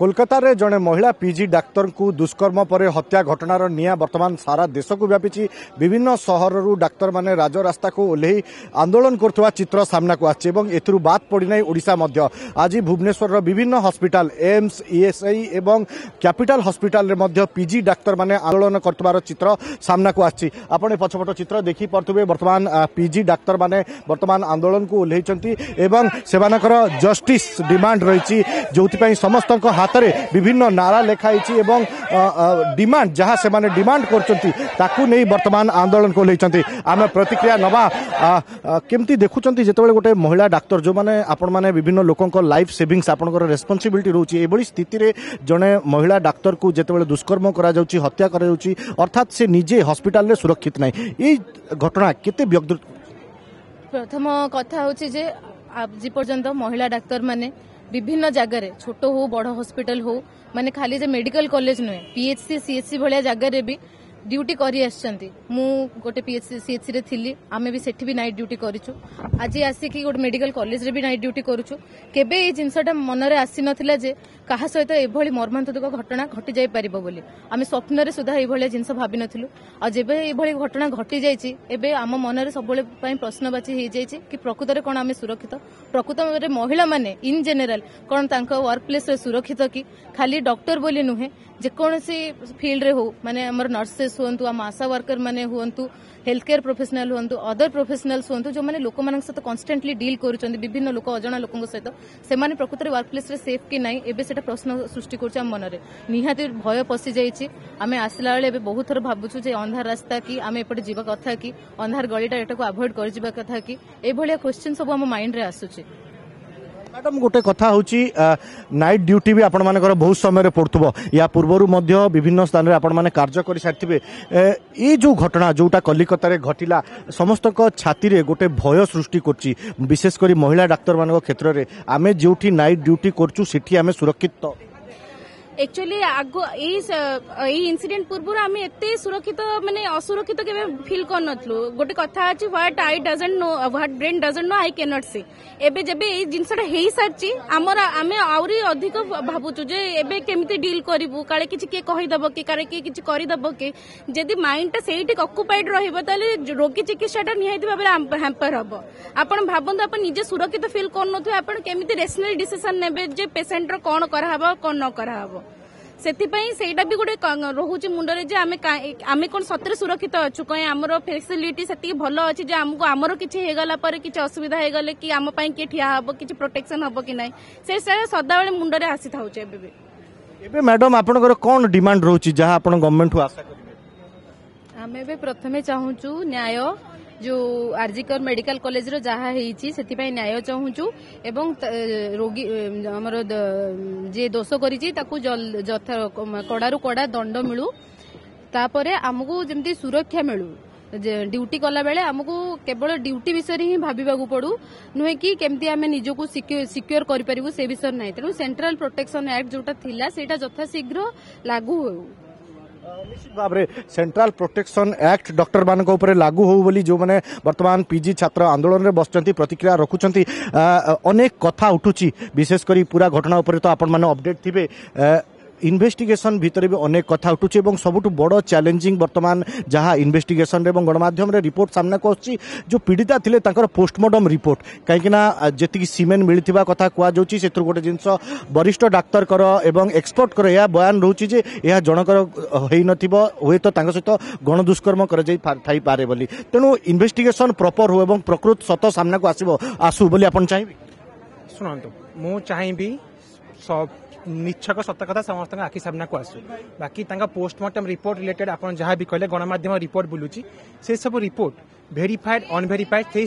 କୋଲକାତାରେ ଜଣେ ମହିଳା ପିଜି ଡାକ୍ତରଙ୍କୁ ଦୁଷ୍କର୍ମ ପରେ ହତ୍ୟା ଘଟଣାର ନିଆଁ ବର୍ତ୍ତମାନ ସାରା ଦେଶକୁ ବ୍ୟାପିଛି ବିଭିନ୍ନ ସହରରୁ ଡାକ୍ତରମାନେ ରାଜରାସ୍ତାକୁ ଓହ୍ଲେଇ ଆନ୍ଦୋଳନ କରୁଥିବା ଚିତ୍ର ସାମ୍ନାକୁ ଆସିଛି ଏବଂ ଏଥିରୁ ବାଦ୍ ପଡ଼ିନାହିଁ ଓଡ଼ିଶା ମଧ୍ୟ ଆଜି ଭୁବନେଶ୍ୱରର ବିଭିନ୍ନ ହସ୍ପିଟାଲ ଏମ୍ସ ଇଏସ୍ଆଇ ଏବଂ କ୍ୟାପିଟାଲ ହସ୍ପିଟାଲରେ ମଧ୍ୟ ପିଜି ଡାକ୍ତରମାନେ ଆନ୍ଦୋଳନ କରୁଥିବାର ଚିତ୍ର ସାମ୍ନାକୁ ଆସିଛି ଆପଣ ଏ ପଛପଟ ଚିତ୍ର ଦେଖିପାରୁଥିବେ ବର୍ତ୍ତମାନ ପିଜି ଡାକ୍ତରମାନେ ବର୍ତ୍ତମାନ ଆନ୍ଦୋଳନକୁ ଓହ୍ଲେଇଛନ୍ତି ଏବଂ ସେମାନଙ୍କର ଜଷ୍ଟିସ୍ ଡିମାଣ୍ଡ ରହିଛି ଯେଉଁଥିପାଇଁ ସମସ୍ତଙ୍କ ହାତ হাতরে বিভিন্ন নারা লেখা হয়েছে এবং ডিমান্ড যা সে ডিমান্ড করছেন তাকে নিয়ে বর্তমান আন্দোলন ওহ্লাইছেন আমি প্রতিক্রিয়া নবা কেমতি দেখুছেন যেতবে গোটে মহিলা ডাক্তার যে আপন মানে বিভিন্ন লোক লাইফ সেভিংস আপনার রেসপন্সিবিলিটি রয়েছে এইভাবে স্থিতিরে জনে মহিলা ডাক্তারকু যেতবে দুষ্কর্ম করা যাচ্ছে হত্যা করা যাচ্ছে অর্থাৎ সে নিজে হসপিটাল সুরক্ষিত নাই এই ঘটনা কেতে ব্যক্ত প্রথম কথা হচ্ছে যে আজ পর্যন্ত মহিলা ডাক্তার মানে विभिन्न जगह छोट हो बड़ हस्पिटाल हो खाली जे मेडिकल कलेज नुहे पीएचसी सीएचसी भाया जगह भी ଡ୍ୟୁଟି କରି ଆସିଛନ୍ତି ମୁଁ ଗୋଟେ ସିଏଚ୍ସିରେ ଥିଲି ଆମେ ବି ସେଠି ବି ନାଇଟ୍ ଡ୍ୟୁଟି କରିଛୁ ଆଜି ଆସିକି ଗୋଟେ ମେଡିକାଲ କଲେଜରେ ବି ନାଇଟ୍ ଡ୍ୟୁଟି କରୁଛୁ କେବେ ଏଇ ଜିନିଷଟା ମନରେ ଆସିନଥିଲା ଯେ କାହା ସହିତ ଏଭଳି ମର୍ମାନ୍ତକ ଘଟଣା ଘଟିଯାଇପାରିବ ବୋଲି ଆମେ ସ୍ୱପ୍ନରେ ସୁଦ୍ଧା ଏଇଭଳିଆ ଜିନିଷ ଭାବିନଥିଲୁ ଆଉ ଯେବେ ଏଇଭଳି ଘଟଣା ଘଟିଯାଇଛି ଏବେ ଆମ ମନରେ ସବୁବେଳେ ପାଇଁ ପ୍ରଶ୍ନବାଚୀ ହେଇଯାଇଛି କି ପ୍ରକୃତରେ କ'ଣ ଆମେ ସୁରକ୍ଷିତ ପ୍ରକୃତରେ ମହିଳାମାନେ ଇନ୍ ଜେନେରାଲ୍ କ'ଣ ତାଙ୍କ ୱାର୍କ ପ୍ଲେସ୍ରେ ସୁରକ୍ଷିତ କି ଖାଲି ଡକ୍ଟର ବୋଲି ନୁହେଁ ଯେକୌଣସି ଫିଲ୍ଡରେ ହଉ ମାନେ ଆମର ନର୍ସେସ୍ ହୁଅନ୍ତୁ ଆମ ଆଶା ମାନେ ହୁଅନ୍ତୁ ହେଲ୍ଥ କେୟାର ପ୍ରଫେସନାଲ୍ ହୁଅନ୍ତୁ ଅଦର ପ୍ରଫେସନାଲ୍ସ ହୁଅନ୍ତୁ ଯେଉଁମାନେ ଲୋକମାନଙ୍କ ସହିତ କନ୍ଷ୍ଟାଣ୍ଟଲି ଡିଲ୍ କରୁଛନ୍ତି ବିଭିନ୍ନ ଲୋକ ଅଜଣା ଲୋକଙ୍କ ସହିତ ସେମାନେ ପ୍ରକୃତରେ ୱାର୍କ ପ୍ଲେସ୍ରେ ସେଫ୍ କି ନାହିଁ ଏବେ ସେଟା ପ୍ରଶ୍ନ ସୃଷ୍ଟି କରୁଛି ଆମ ମନରେ ନିହାତି ଭୟ ପଶିଯାଇଛି ଆମେ ଆସିଲା ବେଳେ ଏବେ ବହୁତ ଥର ଭାବୁଛୁ ଯେ ଅନ୍ଧାର ରାସ୍ତା କି ଆମେ ଏପଟେ ଯିବା କଥା କି ଅନ୍ଧାର ଗଳିଟା ଏଟାକୁ ଆଭଏଡ୍ କରିଯିବା କଥା କି ଏଭଳିଆ କ୍ୱେଶ୍ଚିନ୍ ସବୁ ଆମ ମାଇଣ୍ଡରେ ଆସୁଛି ମ୍ୟାଡ଼ାମ୍ ଗୋଟେ କଥା ହେଉଛି ନାଇଟ୍ ଡ୍ୟୁଟି ବି ଆପଣମାନଙ୍କର ବହୁତ ସମୟରେ ପଡ଼ୁଥିବ ୟା ପୂର୍ବରୁ ମଧ୍ୟ ବିଭିନ୍ନ ସ୍ଥାନରେ ଆପଣମାନେ କାର୍ଯ୍ୟ କରିସାରିଥିବେ ଏଇ ଯେଉଁ ଘଟଣା ଯେଉଁଟା କଲିକତାରେ ଘଟିଲା ସମସ୍ତଙ୍କ ଛାତିରେ ଗୋଟେ ଭୟ ସୃଷ୍ଟି କରୁଛି ବିଶେଷ କରି ମହିଳା ଡାକ୍ତରମାନଙ୍କ କ୍ଷେତ୍ରରେ ଆମେ ଯେଉଁଠି ନାଇଟ୍ ଡ୍ୟୁଟି କରୁଛୁ ସେଠି ଆମେ ସୁରକ୍ଷିତ একচুয়ালি আগ এই এই ইনসিডেন্ট পূর্ব আমি এত সুরক্ষিত মানে অসুরক্ষিত কেবে ফিল করনথিলু গোটে কথা আছে what I doesn't know what brain doesn't know I can't see এবে যেবে এই জিনিসটা হয়ে সারছি আমার আমি আহরি অধিক ভাবুছু যে এবে কেমিতি ডিল করিবু কালে কিছু কে কহিদেব কি কালে কে কিছু করিদেব কি যদি মাইন্ডটা সেইটি অকুপাইড রহব তাহলে রোগী চিকিৎসাটা নিহতি ভাবে হ্যাম্পার হব আপনার ভাবন্তু আপনার নিজে সুরক্ষিত ফিল করুন আপনার কেমিতি রেশনাল ডিসিশন নেবে যে পেসেন্টর কোণ করা হব কোণ ন করা হব ସେଥିପାଇଁ ସେଇଟା ବି ଗୋଟେ ରହୁଛି ମୁଣ୍ଡରେ ଯେ ଆମେ ଆମେ କ'ଣ ସତରେ ସୁରକ୍ଷିତ ଅଛୁ କାହିଁ ଆମର ଫେସିଲିଟି ସେତିକି ଭଲ ଅଛି ଯେ ଆମକୁ ଆମର କିଛି ହେଇଗଲା ପରେ କିଛି ଅସୁବିଧା ହେଇଗଲେ କି ଆମ ପାଇଁ କିଏ ଠିଆ ହେବ କିଛି ପ୍ରୋଟେକ୍ସନ୍ ହେବ କି ନାହିଁ ସେ ସଦାବେଳେ ମୁଣ୍ଡରେ ଆସିଥାଉଛି ଏବେ ବି ଏବେ ମ୍ୟାଡମ୍ ଆପଣଙ୍କର କ'ଣ ଡିମାଣ୍ଡ ରହୁଛି ଯାହା ଆପଣ ଗଭର୍ଣ୍ଣମେଣ୍ଟ ଆମେ ଏବେ ପ୍ରଥମେ ଚାହୁଁଛୁ ନ୍ୟାୟ जो आरजिकर मेडिकल कलेज रही न्याय चाहू एवं रोगी आमर दोष कर कड़ू कड़ा दंड मिलू आमको जमी सुरक्षा मिलू ड्यूटी कला बेले आमको केवल ड्यूटी विषय हम भावक पड़ू नुहे कि कमी निजक सिक्योर कर तेनालीराल प्रोटेक्शन आक्ट जो थी यथाशीघ्र लागू हो। निश्चित भाव में सेंट्राल प्रोटेक्शन एक्ट डक्टर मान लागू हो बोली जो मैंने बर्तमान पीजी छात्र आंदोलन में बस प्रतिक्रिया रखुंट अनेक कथा उठुची विशेषकर पूरा घटना उपर तो आपण मैंने अपडेट थे ইনভেস্টিগেসন ভিতরে ବି ଅନେକ କଥା ଉଠୁଛି ଏବଂ ସବୁଠୁ ବଡ଼ ଚ୍ୟାଲେଞ୍ଜିଂ ବର୍ତ୍ତମାନ ଯାହା ଇନଭେଷ୍ଟିଗେସନରେ ଏବଂ ଗଣମାଧ୍ୟମରେ ରିପୋର୍ଟ ସାମ୍ନାକୁ ଆସୁଛି ଯେଉଁ ପୀଡ଼ିତା ଥିଲେ ତାଙ୍କର ପୋଷ୍ଟମର୍ଟମ୍ ରିପୋର୍ଟ କାହିଁକିନା ଯେତିକି ସିମେନ୍ ମିଳିଥିବା କଥା କୁହାଯାଉଛି ସେଥିରୁ ଗୋଟେ ଜିନିଷ ବରିଷ୍ଠ ଡାକ୍ତରଙ୍କର ଏବଂ ଏକ୍ସପର୍ଟଙ୍କର ଏହା ବୟାନ ରହୁଛି ଯେ ଏହା ଜଣଙ୍କର ହୋଇନଥିବ ହୁଏତ ତାଙ୍କ ସହିତ ଗଣଦୁଷ୍କର୍ମ କରାଯାଇ ଥାଇପାରେ ବୋଲି ତେଣୁ ଇନଭେଷ୍ଟିଗେସନ୍ ପ୍ରପର୍ ହଉ ଏବଂ ପ୍ରକୃତ ସତ ସାମ୍ନାକୁ ଆସିବ ଆସୁ ବୋଲି ଆପଣ ଚାହିଁବେ ଶୁଣନ୍ତୁ ମୁଁ ଚାହିଁବି ନିଚ୍ଛକ ସତ କଥା ସମସ୍ତଙ୍କ ଆଖି ସାମ୍ନାକୁ ଆସୁ ବାକି ତାଙ୍କ ପୋଷ୍ଟମର୍ଟମ୍ ରିପୋର୍ଟ ରିଲେଟେଡ୍ ଆପଣ ଯାହା ବି କହିଲେ ଗଣମାଧ୍ୟମ ରିପୋର୍ଟ ବୁଲୁଛି ସେସବୁ রিপোর্ট ভেরিফাইড অনভেরিফাইড সেই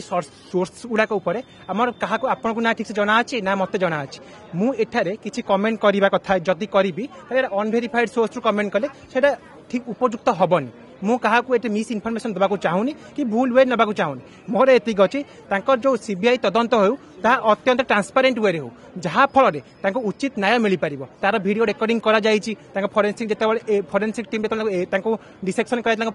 সোর্স গুড়া উপরে আমার কাহাকু আপনার না ঠিকসে জনা আছে না মতো জনা আছে মু এঠারে কিছু কমেন্ট করা কথা যদি করবি তাহলে অনভেরিফাইড সোর্স কমেন্ট কলে সেটা ঠিক উপযুক্ত হবনি ମୁଁ କାହାକୁ ଏଠି ମିସ୍ ଇନଫର୍ମେସନ୍ ଦେବାକୁ ଚାହୁଁନି କି ଭୁଲ ୱେ ନେବାକୁ ଚାହୁଁନି ମୋର ଏତିକି ଅଛି ତାଙ୍କର ଯେଉଁ ସିବିଆଇ ତଦନ୍ତ ହେଉ ତାହା ଅତ୍ୟନ୍ତ ଟ୍ରାନ୍ସପାରେଣ୍ଟ ୱେରେ ହେଉ ଯାହାଫଳରେ ତାଙ୍କୁ ଉଚିତ ନ୍ୟାୟ ମିଳିପାରିବ ତାର ଭିଡ଼ିଓ ରେକର୍ଡିଂ କରାଯାଇଛି ତାଙ୍କ ଫରେନ୍ସିକ୍ ଯେତେବେଳେ ଫରେନ୍ସିକ୍ ଟିମ୍ ଯେତେବେଳେ ତାଙ୍କୁ ଡିସେକ୍ସନ୍ କରାଯାଇ ତାଙ୍କ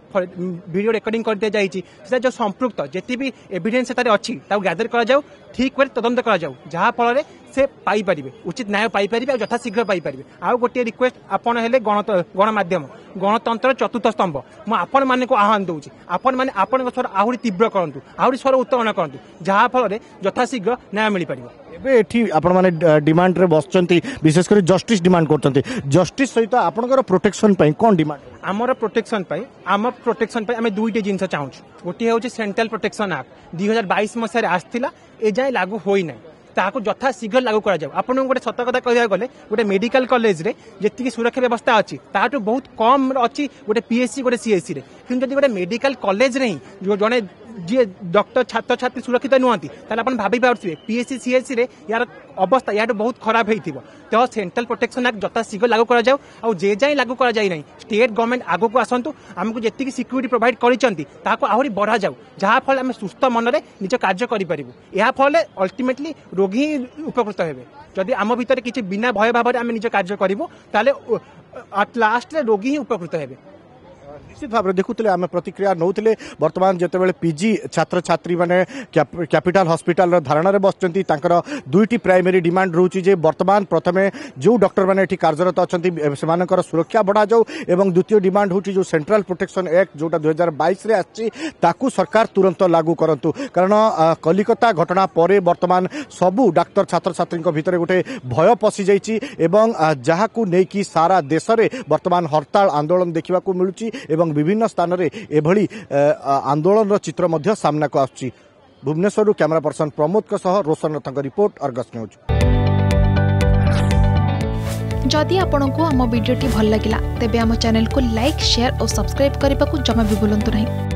ଭିଡ଼ିଓ ରେକର୍ଡିଂ କରିଦିଆଯାଇଛି ସେଟା ଯେଉଁ ସମ୍ପୃକ୍ତ ଯେତେ ବି ଏଭିଡେନ୍ସ ସେଠାରେ ଅଛି ତାକୁ ଗ୍ୟାଦର କରାଯାଉ ଠିକ୍ ୱେରେ ତଦନ୍ତ କରାଯାଉ ଯାହାଫଳରେ সে পাইপারে উচিত ন্যায় পাইপারে যথাশীঘ্র পাইপারে আউ গোটি রিকোয়েস্ট আপনার হলে গণত গণমাধ্যম গণতন্ত্র চতুর্থ স্তম্ভ মু আপন মানে আহ্বান দেছি আপন মানে আপনার স্বর আহরি তীব্র করতু আহরি স্বর উত্তোলন করতু যা ফলে যথাশীঘ্র ন্যায় মিপার এবে এটি আপনার মানে ডিমান্ডরে বসছেন বিশেষ করে জস্টিস ডিমান্ড করছেন জস্টিস সহ আপনার প্রোটেকশন পাই কোন ডিমান্ড আমার প্রোটেকশন আমার প্রোটেকশন আমি দুইটি জিনিস চাহু গোটি হচ্ছে সেন্ট্রাল প্রোটেকশন আক্ট দুই হাজার বাইশ মশায় আসছিল এ যায় লাগু হয়ে না ତାହାକୁ ଯଥା ଶୀଘ୍ର ଲାଗୁ କରାଯାଉ ଆପଣଙ୍କୁ ଗୋଟେ ସତ କଥା କହିବାକୁ ଗଲେ ଗୋଟେ ମେଡିକାଲ କଲେଜରେ ଯେତିକି ସୁରକ୍ଷା ବ୍ୟବସ୍ଥା ଅଛି ତାହାଠୁ ବହୁତ କମ୍ ଅଛି ଗୋଟେ ପିଏସ୍ସି ଗୋଟେ ସିଏସ୍ସିରେ କିନ୍ତୁ ଯଦି ଗୋଟେ ମେଡିକାଲ କଲେଜରେ ହିଁ ଜଣେ ଯିଏ ଡକ୍ଟର ଛାତ୍ରଛାତ୍ରୀ ସୁରକ୍ଷିତ ନୁହନ୍ତି ତାହେଲେ ଆପଣ ଭାବିପାରୁଥିବେ ପିଏସ୍ସି ସିଏସ୍ସିରେ ୟାର ଅବସ୍ଥା ୟାଠୁ ବହୁତ ଖରାପ ହେଇଥିବ ତ ସେଣ୍ଟ୍ରାଲ ପ୍ରୋଟେକ୍ସନ୍ ଆକ୍ଟ ଯଥାଶୀଘ୍ର ଲାଗୁ କରାଯାଉ ଆଉ ଯେ ଯାଏଁ ଲାଗୁ କରାଯାଇ ନାହିଁ ଷ୍ଟେଟ୍ ଗଭର୍ଣ୍ଣମେଣ୍ଟ ଆଗକୁ ଆସନ୍ତୁ ଆମକୁ ଯେତିକି ସିକ୍ୟୁରିଟି ପ୍ରୋଭାଇଡ଼ କରିଛନ୍ତି ତାହାକୁ ଆହୁରି ବଢ଼ାଯାଉ ଯାହାଫଳରେ ଆମେ ସୁସ୍ଥ ମନରେ ନିଜ କାର୍ଯ୍ୟ କରିପାରିବୁ ଏହା ଫଳରେ ଅଲ୍ଟିମେଟଲି ରୋଗୀ ହିଁ ଉପକୃତ ହେବେ ଯଦି ଆମ ଭିତରେ କିଛି ବିନା ଭୟ ଭାବରେ ଆମେ ନିଜ କାର୍ଯ୍ୟ କରିବୁ ତାହେଲେ ଆଟ୍ ଲାଷ୍ଟରେ ରୋଗୀ ହିଁ ଉପକୃତ ହେବେ ନିଶ୍ଚିତ ଭାବରେ ଦେଖୁଥିଲେ ଆମେ ପ୍ରତିକ୍ରିୟା ନେଉଥିଲେ ବର୍ତ୍ତମାନ ଯେତେବେଳେ ପିଜି ଛାତ୍ରଛାତ୍ରୀମାନେ କ୍ୟାପିଟାଲ ହସ୍ପିଟାଲର ଧାରଣାରେ ବସିଛନ୍ତି ତାଙ୍କର ଦୁଇଟି ପ୍ରାଇମେରୀ ଡିମାଣ୍ଡ ରହୁଛି ଯେ ବର୍ତ୍ତମାନ ପ୍ରଥମେ ଯେଉଁ ଡକ୍ଟରମାନେ ଏଠି କାର୍ଯ୍ୟରତ ଅଛନ୍ତି ସେମାନଙ୍କର ସୁରକ୍ଷା ବଢ଼ାଯାଉ ଏବଂ ଦ୍ୱିତୀୟ ଡିମାଣ୍ଡ ହେଉଛି ଯେଉଁ ସେଣ୍ଟ୍ରାଲ ପ୍ରୋଟେକ୍ସନ୍ ଆକ୍ଟ ଯେଉଁଟା ଦୁଇ ହଜାର ବାଇଶରେ ଆସିଛି ତାକୁ ସରକାର ତୁରନ୍ତ ଲାଗୁ କରନ୍ତୁ କାରଣ କଲିକତା ଘଟଣା ପରେ ବର୍ତ୍ତମାନ ସବୁ ଡାକ୍ତର ଛାତ୍ରଛାତ୍ରୀଙ୍କ ଭିତରେ ଗୋଟେ ଭୟ ପଶିଯାଇଛି ଏବଂ ଯାହାକୁ ନେଇକି ସାରା ଦେଶରେ ବର୍ତ୍ତମାନ ହରତାଳ ଆନ୍ଦୋଳନ ଦେଖିବାକୁ ମିଳୁଛି এবং বিভিন্ন স্থানরে এবুলি আন্দোলনৰ चित्र মধ্য सामनाକୁ আছছি ভুবনেশ্বৰৰ কেমেৰা পার্সন प्रमोदক সহ ৰোচন ৰতক ৰিপৰ্ট আগස් নিউজ যদি আপোনাক আমা ভিডিওটি ভাল লাগিলা তেবে আমা চানেলক লাইক শেয়ার আৰু সাবস্ক্রাইব কৰিবাকু জমাবি বুলন্ত নহি